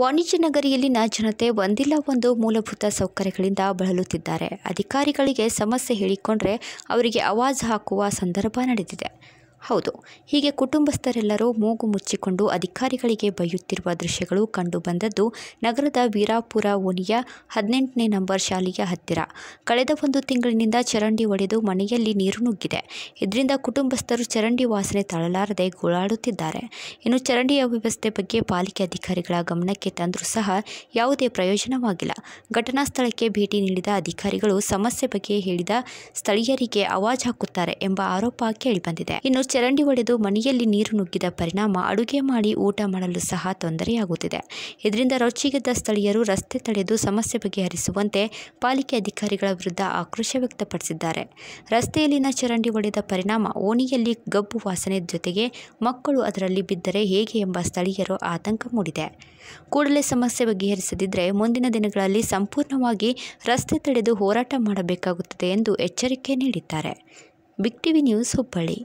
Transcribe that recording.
ವಾಣಿಜ್ಯ ನಗರಿಯಲ್ಲಿನ ಜನತೆ ಒಂದಿಲ್ಲ ಒಂದು ಮೂಲಭೂತ ಸೌಕರ್ಯಗಳಿಂದ ಬಳಲುತ್ತಿದ್ದಾರೆ ಅಧಿಕಾರಿಗಳಿಗೆ ಸಮಸ್ಯೆ ಹೇಳಿಕೊಂಡ್ರೆ ಅವರಿಗೆ ಅವಾಜ್ ಹಾಕುವ ಸಂದರ್ಭ ನಡೆದಿದೆ ಹೌದು ಹೀಗೆ ಕುಟುಂಬಸ್ಥರೆಲ್ಲರೂ ಮೂಗು ಮುಚ್ಚಿಕೊಂಡು ಅಧಿಕಾರಿಗಳಿಗೆ ಬೈಯುತ್ತಿರುವ ದೃಶ್ಯಗಳು ಕಂಡುಬಂದದ್ದು ನಗರದ ವೀರಾಪುರ ಓಣಿಯ ಹದಿನೆಂಟನೇ ನಂಬರ್ ಶಾಲೆಯ ಹತ್ತಿರ ಕಳೆದ ಒಂದು ತಿಂಗಳಿನಿಂದ ಚರಂಡಿ ಒಡೆದು ಮನೆಯಲ್ಲಿ ನೀರು ನುಗ್ಗಿದೆ ಇದರಿಂದ ಕುಟುಂಬಸ್ಥರು ಚರಂಡಿ ವಾಸನೆ ತಳಲಾರದೆ ಗೋಳಾಡುತ್ತಿದ್ದಾರೆ ಇನ್ನು ಚರಂಡಿಯ ವ್ಯವಸ್ಥೆ ಬಗ್ಗೆ ಪಾಲಿಕೆ ಅಧಿಕಾರಿಗಳ ಗಮನಕ್ಕೆ ತಂದರೂ ಸಹ ಯಾವುದೇ ಪ್ರಯೋಜನವಾಗಿಲ್ಲ ಘಟನಾ ಸ್ಥಳಕ್ಕೆ ಭೇಟಿ ನೀಡಿದ ಅಧಿಕಾರಿಗಳು ಸಮಸ್ಯೆ ಬಗ್ಗೆ ಹೇಳಿದ ಸ್ಥಳೀಯರಿಗೆ ಅವಾಜ್ ಹಾಕುತ್ತಾರೆ ಎಂಬ ಆರೋಪ ಕೇಳಿಬಂದಿದೆ ಇನ್ನು ಚರಂಡಿ ಒಡೆದು ಮನೆಯಲ್ಲಿ ನೀರು ನುಗ್ಗಿದ ಪರಿಣಾಮ ಅಡುಗೆ ಮಾಡಿ ಊಟ ಮಾಡಲು ಸಹ ತೊಂದರೆಯಾಗುತ್ತಿದೆ ಇದರಿಂದ ರೊಚ್ಚಿಗೆದ್ದ ಸ್ಥಳೀಯರು ರಸ್ತೆ ತಡೆದು ಸಮಸ್ಯೆ ಬಗೆಹರಿಸುವಂತೆ ಪಾಲಿಕೆ ಅಧಿಕಾರಿಗಳ ವಿರುದ್ಧ ಆಕ್ರೋಶ ವ್ಯಕ್ತಪಡಿಸಿದ್ದಾರೆ ರಸ್ತೆಯಲ್ಲಿನ ಚರಂಡಿ ಒಡೆದ ಪರಿಣಾಮ ಓಣಿಯಲ್ಲಿ ಗಬ್ಬು ವಾಸನೆ ಜೊತೆಗೆ ಮಕ್ಕಳು ಅದರಲ್ಲಿ ಬಿದ್ದರೆ ಹೇಗೆ ಎಂಬ ಸ್ಥಳೀಯರು ಆತಂಕ ಮೂಡಿದೆ ಕೂಡಲೇ ಸಮಸ್ಯೆ ಬಗೆಹರಿಸದಿದ್ದರೆ ಮುಂದಿನ ದಿನಗಳಲ್ಲಿ ಸಂಪೂರ್ಣವಾಗಿ ರಸ್ತೆ ತಡೆದು ಹೋರಾಟ ಮಾಡಬೇಕಾಗುತ್ತದೆ ಎಂದು ಎಚ್ಚರಿಕೆ ನೀಡಿದ್ದಾರೆ ಬಿಗ್ ಟಿವಿ ನ್ಯೂಸ್ ಹುಬ್ಬಳ್ಳಿ